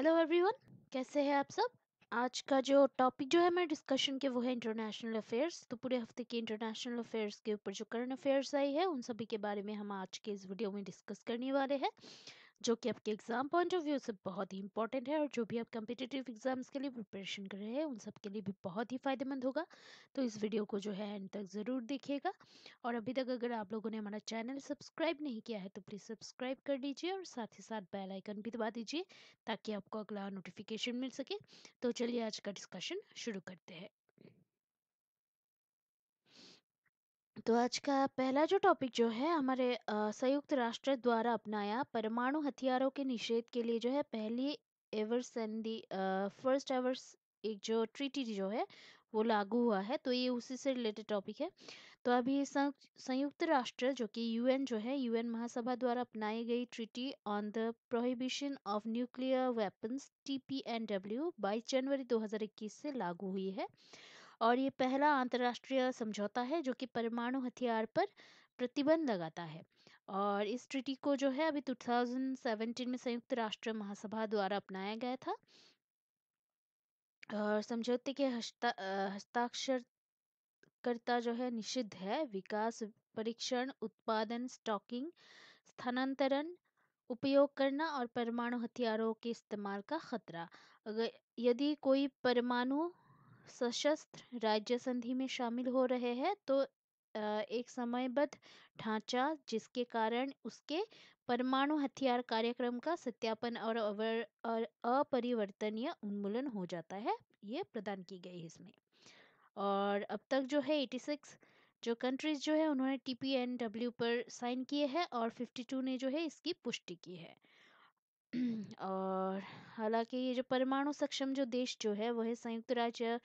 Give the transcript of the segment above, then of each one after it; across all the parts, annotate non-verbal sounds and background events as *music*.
hello everyone कैसे हैं आप सब आज का जो टॉपिक जो है मैं डिस्कशन के वो है इंटरनेशनल अफेयर्स तो पूरे हफ्ते के इंटरनेशनल अफेयर्स के ऊपर जो करंट अफेयर्स आई है उन सभी के बारे में हम आज के इस वीडियो में डिस्कस करने वाले हैं जो कि आपके एग्ज़ाम पॉइंट ऑफ व्यू से बहुत ही इंपॉर्टेंट है और जो भी आप कम्पिटेटिव एग्ज़ाम्स के लिए प्रिपरेशन कर रहे हैं उन सब के लिए भी बहुत ही फ़ायदेमंद होगा तो इस वीडियो को जो है एंड तक ज़रूर देखिएगा और अभी तक अगर आप लोगों ने हमारा चैनल सब्सक्राइब नहीं किया है तो प्लीज़ सब्सक्राइब कर लीजिए और साथ ही साथ बेलाइकन भी दबा दीजिए ताकि आपको अगला नोटिफिकेशन मिल सके तो चलिए आज का डिस्कशन शुरू करते हैं तो आज का पहला जो टॉपिक जो है हमारे संयुक्त राष्ट्र द्वारा अपनाया परमाणु हथियारों के निषेध के लिए जो है पहली एवर संधि फर्स्ट एवर एक जो ट्रीटी जो है वो लागू हुआ है तो ये उसी से रिलेटेड टॉपिक है तो अभी संयुक्त राष्ट्र जो कि यूएन जो है यूएन महासभा द्वारा अपनाई गई treaty on the prohibition of nuclear weapons T P N W बाईस जनवरी दो से लागू हुई है और ये पहला अंतर्राष्ट्रीय समझौता है जो कि परमाणु हथियार पर प्रतिबंध लगाता है और इस ट्रिटी को जो है अभी 2017 में संयुक्त राष्ट्र महासभा द्वारा अपनाया गया था और समझौते के हस्ताक्षर करता जो है निषिद्ध है विकास परीक्षण उत्पादन स्टॉकिंग स्थानांतरण उपयोग करना और परमाणु हथियारों के इस्तेमाल का खतरा अगर यदि कोई परमाणु सशस्त्र राज्य संधि में शामिल हो रहे हैं तो एक समयबद्ध ढांचा जिसके कारण उसके परमाणु हथियार कार्यक्रम का सत्यापन और अपरिवर्तनीय उन्मूलन हो जाता है ये प्रदान की गई इसमें और अब तक जो है 86 जो कंट्रीज जो है उन्होंने टी डब्ल्यू पर साइन किए हैं और 52 ने जो है इसकी पुष्टि की है *clears throat* और हालांकि ये जो परमाणु सक्षम जो देश जो है वो है संयुक्त राज्य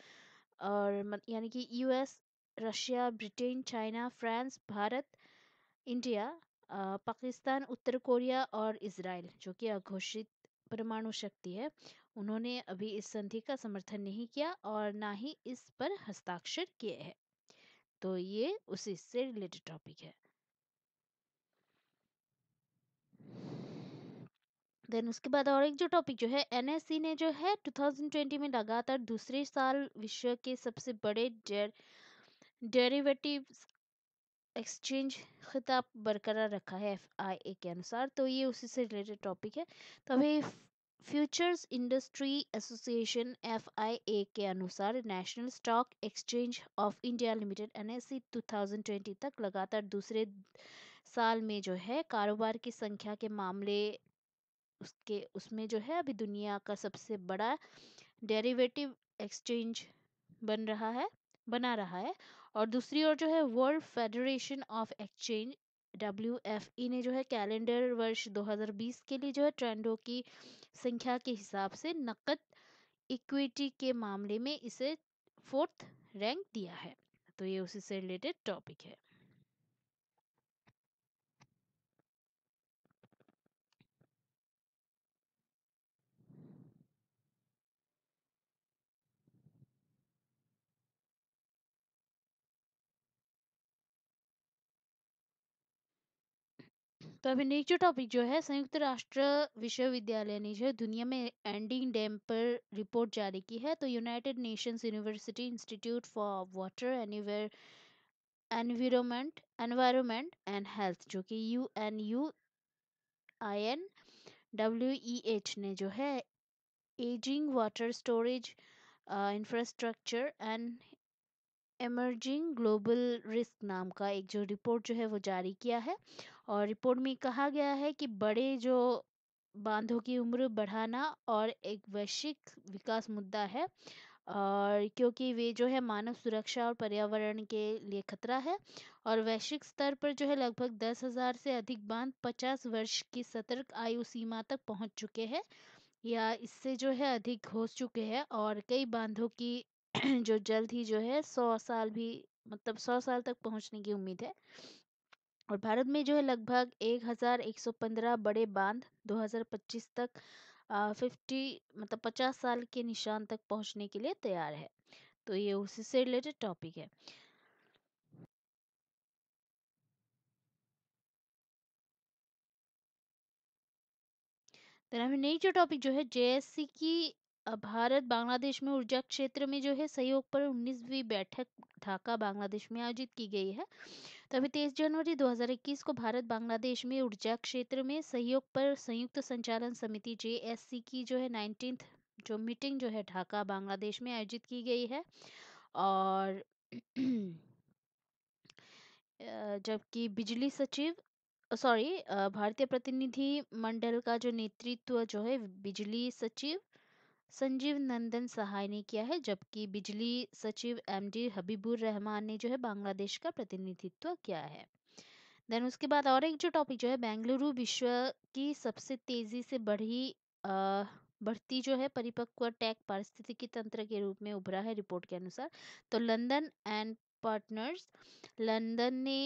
और यानी कि US Russia Britain China France Bharat India Pakistan उत्तर कोरिया और इसराइल जो कि अघोषित परमाणु शक्ति है उन्होंने अभी इस संधि का समर्थन नहीं किया और ना ही इस पर हस्ताक्षर किए हैं तो ये उसी से रिलेटेड टॉपिक है देन उसके बाद और एक जो टॉपिक जो है एन ने जो है 2020 में लगातार दूसरे साल विश्व के सबसे बड़े डेर डेरिवेटिव एक्सचेंज खिताब बरकरार रखा है एफ के अनुसार तो ये उसी से रिलेटेड टॉपिक है तो अभी फ्यूचर्स इंडस्ट्री एसोसिएशन एफ के अनुसार national stock exchange of India limited N 2020 तक लगातार दूसरे साल में जो है कारोबार की संख्या के मामले उसके उसमें जो है अभी दुनिया का सबसे बड़ा डेरिवेटिव एक्सचेंज बन रहा है बना रहा है और दूसरी ओर जो है world federation of exchange W F E ने जो है कैलेंडर वर्ष 2020 के लिए जो है ट्रेंडों की संख्या के हिसाब से नकद इक्विटी के मामले में इसे फोर्थ रैंक दिया है तो ये उसी से रिलेटेड टॉपिक है तो अभी नेक्स्ट टॉपिक जो है संयुक्त राष्ट्र विश्वविद्यालय ने जो है दुनिया में एंडिंग डैम पर रिपोर्ट जारी की है तो United Nations University Institute for water anywhere environment environment and health जो कि U N U I N W E H ने जो है ageing water storage infrastructure and emerging global risk नाम का एक जो रिपोर्ट जो है वो जारी किया है और रिपोर्ट में कहा गया है कि बड़े जो बांधों की उम्र बढ़ाना और एक वैश्विक विकास मुद्दा है और क्योंकि वे जो है मानव सुरक्षा और पर्यावरण के लिए खतरा है और वैश्विक स्तर पर जो है लगभग दस हज़ार से अधिक बांध पचास वर्ष की सतर्क आयु सीमा तक पहुंच चुके हैं या इससे जो है अधिक हो चुके हैं और कई बांधों की *clears throat* जो जल्द ही जो है सौ साल भी मतलब सौ साल तक पहुंचने की उम्मीद है और भारत में जो है लगभग एक हज़ार एक सौ पंद्रह बड़े बांध दो हज़ार पच्चीस तक फिफ्टी मतलब पचास साल के निशान तक पहुंचने के लिए तैयार है तो ये उसी से रिलेटेड टॉपिक है तो हमें नई जो टॉपिक जो है जेएससी की भारत बांग्लादेश में ऊर्जा क्षेत्र में जो है सहयोग पर उन्नीसवी बैठक ढाका बांग्लादेश में आयोजित की गई है तभी तेईस जनवरी 2021 को भारत बांग्लादेश में ऊर्जा क्षेत्र में सहयोग पर संयुक्त संचालन समिति जे की जो है नाइनटीन जो मीटिंग जो है ढाका बांग्लादेश में आयोजित की गई है और जबकि बिजली सचिव सॉरी भारतीय प्रतिनिधि मंडल का जो नेतृत्व जो है बिजली सचिव संजीव नंदन सहाय ने किया है जबकि बिजली सचिव एमडी हबीबुर रहमान ने जो है बांग्लादेश का प्रतिनिधित्व किया है देन उसके बाद और एक जो टॉपिक जो है बेंगलुरु विश्व की सबसे तेजी से बढ़ी आ, बढ़ती जो है परिपक्व टैग पारिस्थितिकी तंत्र के रूप में उभरा है रिपोर्ट के अनुसार तो लंदन एंड पार्टनर्स लंदन ने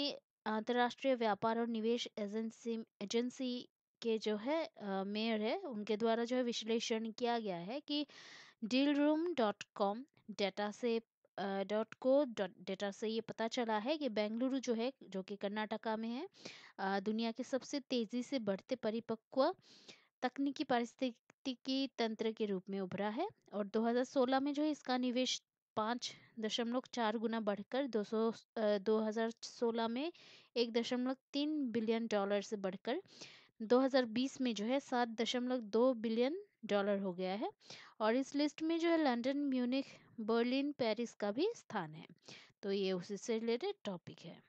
अंतर्राष्ट्रीय व्यापार और निवेश एजेंसी एजेंसी के जो है मेयर है उनके द्वारा जो है विश्लेषण किया गया है कि deal room dot com data से डॉट को डॉट डेटा से ये पता चला है कि बेंगलुरु जो है जो कि कर्नाटका में है दुनिया के सबसे तेजी से बढ़ते परिपक्व तकनीकी पारिस्थितिकी तंत्र के रूप में उभरा है और 2016 में जो है इसका निवेश पाँच दशमलव चार गुना बढ़कर दो सौ दो हजार सोलह में एक दशमलव तीन बिलियन डॉलर से बढ़कर 2020 में जो है सात दशमलव दो बिलियन डॉलर हो गया है और इस लिस्ट में जो है लंदन म्यूनिख बर्लिन पेरिस का भी स्थान है तो ये उसी से रिलेटेड टॉपिक है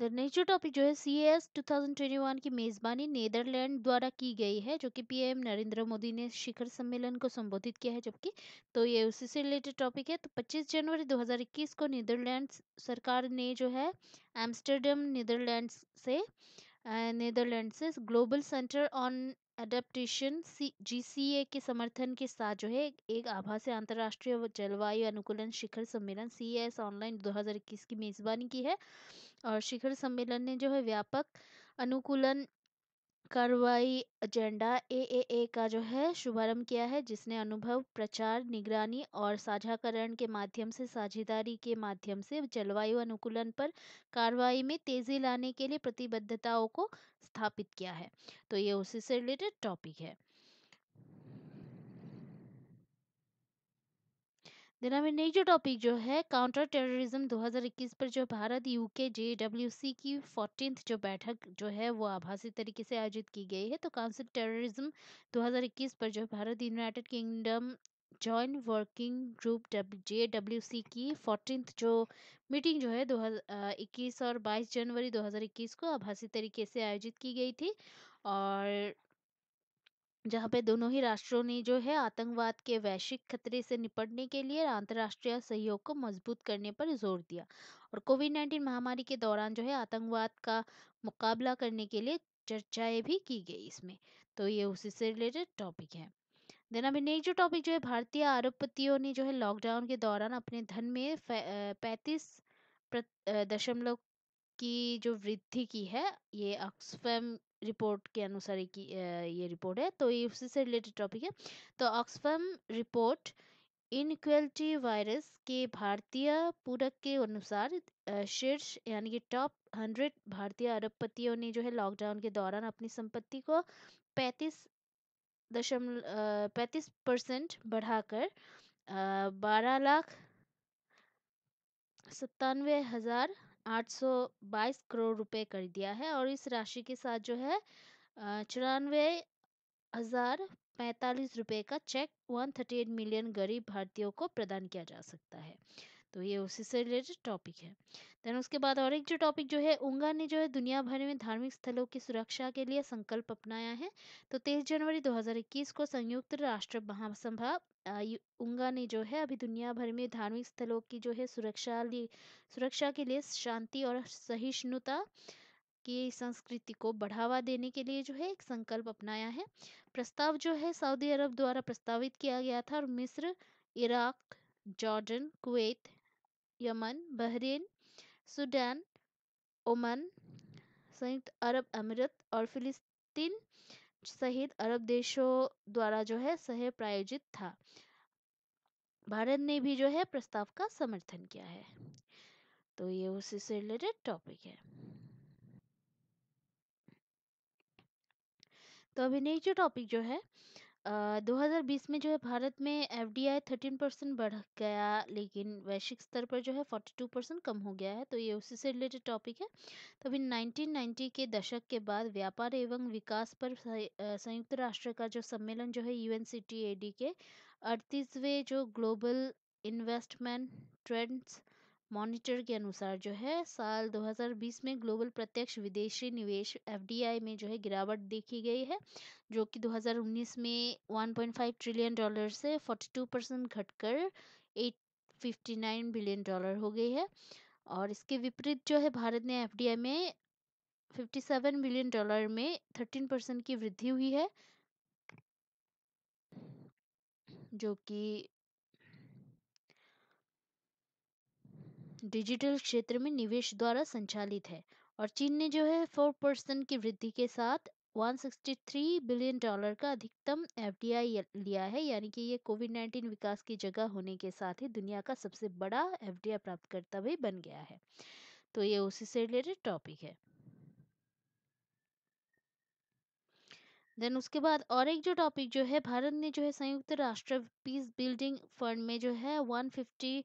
नेचर टॉपिक जो है C S two thousand twenty one की मेज़बानी नीदरलैंड द्वारा की गई है जो कि पीएम नरेंद्र मोदी ने शिखर सम्मेलन को संबोधित किया है जबकि तो ये उसी से रिलेटेड टॉपिक है तो पच्चीस जनवरी दो हज़ार इक्कीस को नीदरलैंड सरकार ने जो है एम्स्टर्डम नीदरलैंड से नीदरलैंड से global centre on adaptation G C A ए के समर्थन के साथ जो है एक आभासी अंतर्राष्ट्रीय जलवायु अनुकूलन शिखर सम्मेलन सी एस ऑनलाइन 2021 की मेज़बानी की है और शिखर सम्मेलन ने जो है व्यापक अनुकूलन कार्रवाई एजेंडा ए का जो है शुभारंभ किया है जिसने अनुभव प्रचार निगरानी और साझाकरण के माध्यम से साझेदारी के माध्यम से जलवायु अनुकूलन पर कार्रवाई में तेजी लाने के लिए प्रतिबद्धताओं को स्थापित किया है तो ये उसी से रिलेटेड टॉपिक है देन हमें नेक्स्ट जो टॉपिक जो है काउंटर टेररिज्म 2021 पर जो भारत यूके जेडब्ल्यूसी की फोर्टीन जो बैठक जो है वो आभासी तरीके से आयोजित की गई है तो काउंसिल टेररिज्म 2021 पर जो Bharat United Kingdom joint working group J W C की फोर्टीन जो मीटिंग जो है दो और 22 जनवरी 2021 को आभासी तरीके से आयोजित की गई थी और जहाँ पे दोनों ही राष्ट्रों ने जो है आतंकवाद के वैश्विक खतरे से निपटने के लिए अंतर्राष्ट्रीय सहयोग को मजबूत करने पर जोर दिया और कोविड नाइन्टीन महामारी के दौरान जो है आतंकवाद का मुकाबला करने के लिए चर्चाएं भी की गई इसमें तो ये उसी से रिलेटेड टॉपिक है देन अभी नेक्स्ट जो टॉपिक जो है भारतीय आरोपतियों ने जो है लॉकडाउन के दौरान अपने धन में पैंतीस दशमलव की जो वृद्धि की है ये ऑक्सफैम रिपोर्ट के अनुसार एक ये रिपोर्ट है तो ये उसी से रिलेटेड टॉपिक है तो ऑक्सफर्म रिपोर्ट इनक्वेलिटी वायरस के भारतीय पूरक के अनुसार शीर्ष यानी कि टॉप हंड्रेड भारतीय अरबपतियों ने जो है लॉकडाउन के दौरान अपनी संपत्ति को पैंतीस दशमलव पैंतीस परसेंट बढ़ाकर बारह लाख सत्तानवे हजार आठ सौ बाईस करोड़ रुपए कर दिया है और इस राशि के साथ जो है चौरानवे हजार पैंतालीस रुपए का चेक 138 मिलियन गरीब भारतीयों को प्रदान किया जा सकता है तो ये उसी से रिलेटेड टॉपिक है देन उसके बाद और एक जो टॉपिक जो है उंगा ने जो है दुनिया भर में धार्मिक स्थलों की सुरक्षा के लिए संकल्प अपनाया है तो तेईस जनवरी दो को संयुक्त राष्ट्र महासभा उंगा ने जो है अभी दुनिया भर में धार्मिक स्थलों की जो है सुरक्षा सुरक्षा के लिए शांति और सहिष्णुता की संस्कृति को बढ़ावा देने के लिए जो है एक संकल्प अपनाया है प्रस्ताव जो है सऊदी अरब द्वारा प्रस्तावित किया गया था और मिस्र Iraq Jordan Kuwait Yemen Bahrain Sudan Oman संयुक्त अरब अमीरत और फिलिस्तीन सहित अरब देशों द्वारा जो है सह प्रायोजित था भारत ने भी जो है प्रस्ताव का समर्थन किया है तो ये उसी से रिलेटेड टॉपिक है तो अभी नेक्स्ट जो टॉपिक जो है दो हज़ार बीस में जो है भारत में F D I thirteen percent बढ़ गया लेकिन वैश्विक स्तर पर जो है फोर्टी टू परसेंट कम हो गया है तो ये उसी से रिलेटेड टॉपिक है तो अभी नाइनटीन नाइन्टी के दशक के बाद व्यापार एवं विकास पर संयुक्त राष्ट्र का जो सम्मेलन जो है U N C T A D के अड़तीसवें जो ग्लोबल इन्वेस्टमेंट ट्रेंड्स मॉनिटर के अनुसार जो है साल 2020 में ग्लोबल प्रत्यक्ष विदेशी निवेश एफ में जो है गिरावट देखी गई है जो कि 2019 में 1.5 ट्रिलियन डॉलर से 42 परसेंट घटकर 859 बिलियन डॉलर हो गई है और इसके विपरीत जो है भारत ने एफ में 57 बिलियन डॉलर में 13 परसेंट की वृद्धि हुई है जो कि डिजिटल क्षेत्र में निवेश द्वारा संचालित है और चीन ने जो है फोर परसेंट की वृद्धि के साथ 163 बिलियन डॉलर का अधिकतम एफ लिया है यानी कि ये कोविड 19 विकास की जगह होने के साथ ही दुनिया का सबसे बड़ा एफ प्राप्त भी बन गया है तो ये उसी से रिलेटेड टॉपिक है देन उसके बाद और एक जो टॉपिक जो है भारत ने जो है संयुक्त राष्ट्र पीस बिल्डिंग फंड में जो है 150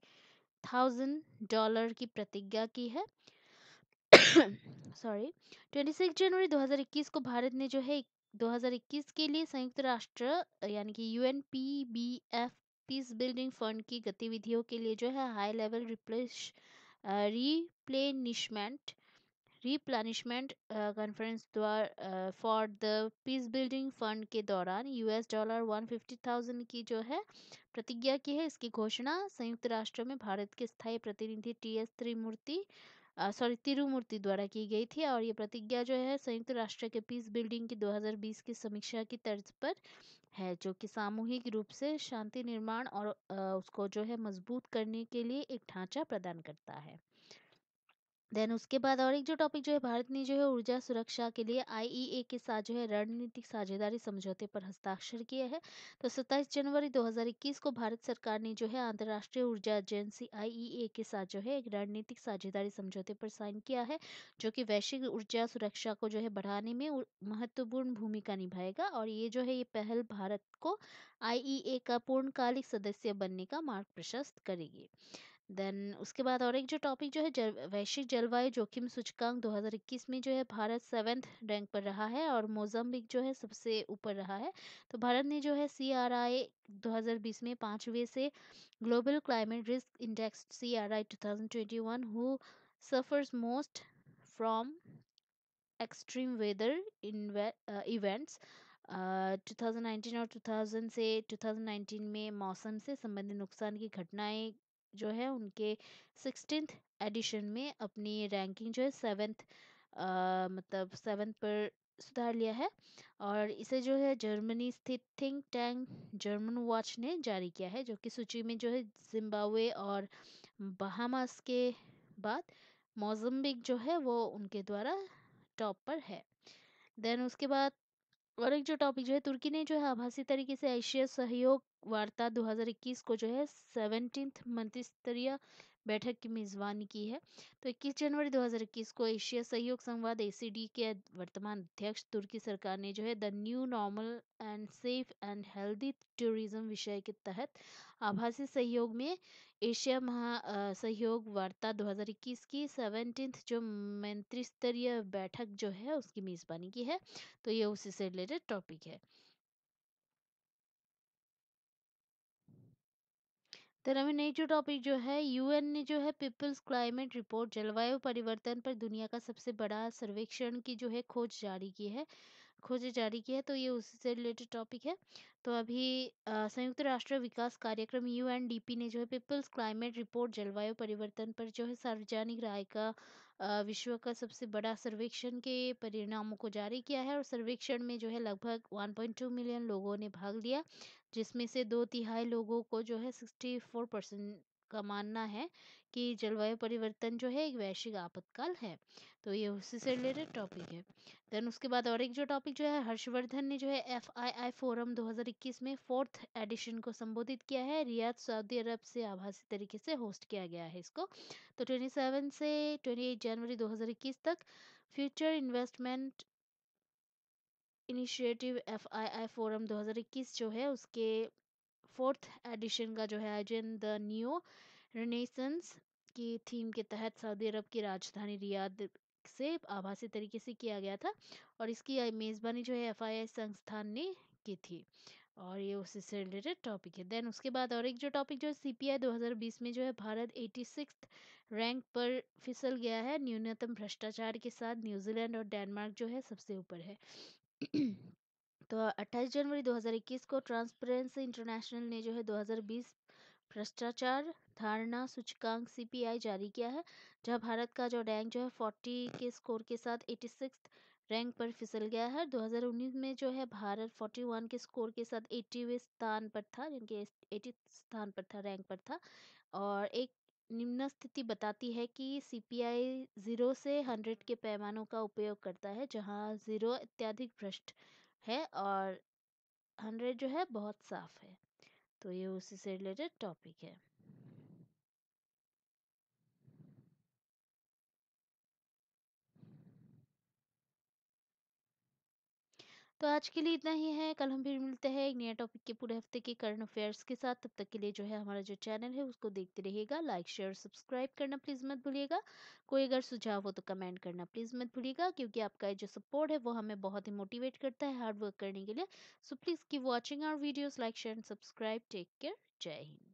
थाउजेंड डॉलर की प्रतिज्ञा की है सॉरी ट्वेंटी सिक्स जनवरी 2021 को भारत ने जो है 2021 के लिए संयुक्त राष्ट्र यानी कि U N P B F peace building fund की गतिविधियों के लिए जो है high level replace replenishment replenishment conference द्वारा for the peace building fund के दौरान US dollar one fifty thousand की जो है प्रतिज्ञा की है इसकी घोषणा संयुक्त राष्ट्र में भारत के स्थायी प्रतिनिधि T S Trimurti sorry uh, Tirumurti द्वारा की गई थी और ये प्रतिज्ञा जो है संयुक्त राष्ट्र के पीस बिल्डिंग की 2020 की समीक्षा की तर्ज पर है जो कि सामूहिक रूप से शांति निर्माण और uh, उसको जो है मजबूत करने के लिए एक ढांचा प्रदान करता है देन उसके बाद और एक जो टॉपिक जो है भारत ने जो है ऊर्जा सुरक्षा के लिए आईईए e के साथ जो है रणनीतिक साझेदारी समझौते पर हस्ताक्षर किए हैं तो 27 जनवरी 2021 को भारत सरकार ने जो है अंतर्राष्ट्रीय ऊर्जा एजेंसी आईईए e के साथ जो है एक रणनीतिक साझेदारी समझौते पर साइन किया है जो कि वैश्विक ऊर्जा सुरक्षा को जो है बढ़ाने में महत्वपूर्ण भूमिका निभाएगा और ये जो है ये पहल भारत को आई e का पूर्णकालिक सदस्य बनने का मार्ग प्रशस्त करेगी देन उसके बाद और एक जो टॉपिक जो है जल वैश्विक जलवायु जोखिम सूचकांक 2021 में जो है भारत सेवेंथ रैंक पर रहा है और मोजाम्बिक जो है सबसे ऊपर रहा है तो भारत ने जो है सी आर आई 2020 में पांचवे से global climate risk index C R I two who suffers most from extreme weather events Uh, 2019 uh, और 2000 से 2019 में मौसम से संबंधित नुकसान की घटनाएं जो है उनके सिक्सटीन एडिशन में अपनी रैंकिंग जो है सेवन्थ मतलब सेवन्थ पर सुधार लिया है और इसे जो है जर्मनी स्थित थिंक टैंक जर्मन वॉच ने जारी किया है जो कि सूची में जो है जिम्बावे और बहामास के बाद मोजम्बिक जो है वो उनके द्वारा टॉप पर है देन उसके बाद और एक जो टॉपिक जो है तुर्की ने जो है आभासी तरीके से एशिया सहयोग वार्ता 2021 को जो है मंत्री मंत्रिस्तरीय बैठक की मेजबानी की है तो इक्कीस जनवरी 2021 को एशिया सहयोग संवाद ए के वर्तमान अध्यक्ष तुर्की सरकार ने जो है the new normal and safe and healthy tourism विषय के तहत आभासी सहयोग में एशिया महा सहयोग वार्ता 2021 की सेवनटीन जो मंत्री स्तरीय बैठक जो है उसकी मेज़बानी की है तो ये उसी से रिलेटेड टॉपिक है तेरहवीं नई जो टॉपिक जो है यूएन ने जो है पीपल्स क्लाइमेट रिपोर्ट जलवायु परिवर्तन पर दुनिया का सबसे बड़ा सर्वेक्षण की जो है खोज जारी की है खोज जारी की है तो ये उससे रिलेटेड टॉपिक है तो अभी संयुक्त राष्ट्र विकास कार्यक्रम यूएनडीपी ने जो है पीपल्स क्लाइमेट रिपोर्ट जलवायु परिवर्तन पर जो है सार्वजनिक राय का विश्व का सबसे बड़ा सर्वेक्षण के परिणामों को जारी किया है और सर्वेक्षण में जो है लगभग 1.2 मिलियन लोगों ने भाग लिया जिसमें से दो तिहाई लोगों को जो है सिक्सटी फोर परसेंट का मानना है कि जलवायु परिवर्तन जो है एक वैश्विक आपातकाल है तो ये उसी से रिलेटेड टॉपिक है देन उसके बाद और एक जो टॉपिक जो है हर्षवर्धन ने जो है एफ आई आई फोरम दो हज़ार इक्कीस में फोर्थ एडिशन को संबोधित किया है रियाद सऊदी अरब से आभासी तरीके से होस्ट किया गया है इसको तो ट्वेंटी सेवन से ट्वेंटी एट जनवरी दो हज़ार इक्कीस तक future investment initiative F I I forum 2021 जो है उसके फोर्थ एडिशन का जो है आयोजन द न्यू रिनेसेंस की थीम के तहत सऊदी अरब की राजधानी रियाद से आभासी तरीके से किया गया था और इसकी मेज़बानी जो है एफ आई आई संस्थान ने की थी और ये उससे रिलेटेड टॉपिक है देन उसके बाद और एक जो टॉपिक जो है सी पी आई दो हज़ार बीस में जो है भारत एटी सिक्स रैंक पर फिसल गया है न्यूनतम भ्रष्टाचार के साथ न्यूजीलैंड और डेनमार्क जो है सबसे ऊपर है तो 28 जनवरी 2021 को ट्रांसपेरेंसी इंटरनेशनल ने जो है 2020 भ्रष्टाचार धारणा सूचकांक सीपीआई जारी किया है जहां भारत का जो रैंक जो है 40 के स्कोर के साथ एटी रैंक पर फिसल गया है 2019 में जो है भारत 41 के स्कोर के साथ एट्टीवे स्थान पर था जिनके एटी स्थान पर था रैंक पर था और एक निम्न स्थिति बताती है कि सी पी आई जीरो से हंड्रेड के पैमानों का उपयोग करता है जहाँ जीरो अत्यधिक भ्रष्ट है और हंड्रेड जो है बहुत साफ है तो ये उसी से रिलेटेड टॉपिक है तो आज के लिए इतना ही है कल हम फिर मिलते हैं एक नया टॉपिक के पूरे हफ्ते के करंट अफेयर्स के साथ तब तक के लिए जो है हमारा जो चैनल है उसको देखते रहिएगा लाइक शेयर सब्सक्राइब करना प्लीज़ मत भूलिएगा कोई अगर सुझाव हो तो कमेंट करना प्लीज़ मत भूलिएगा क्योंकि आपका जो सपोर्ट है वो हमें बहुत ही मोटिवेट करता है हार्ड वर्क करने के लिए so please keep watching our videos like share and subscribe take care जय हिंद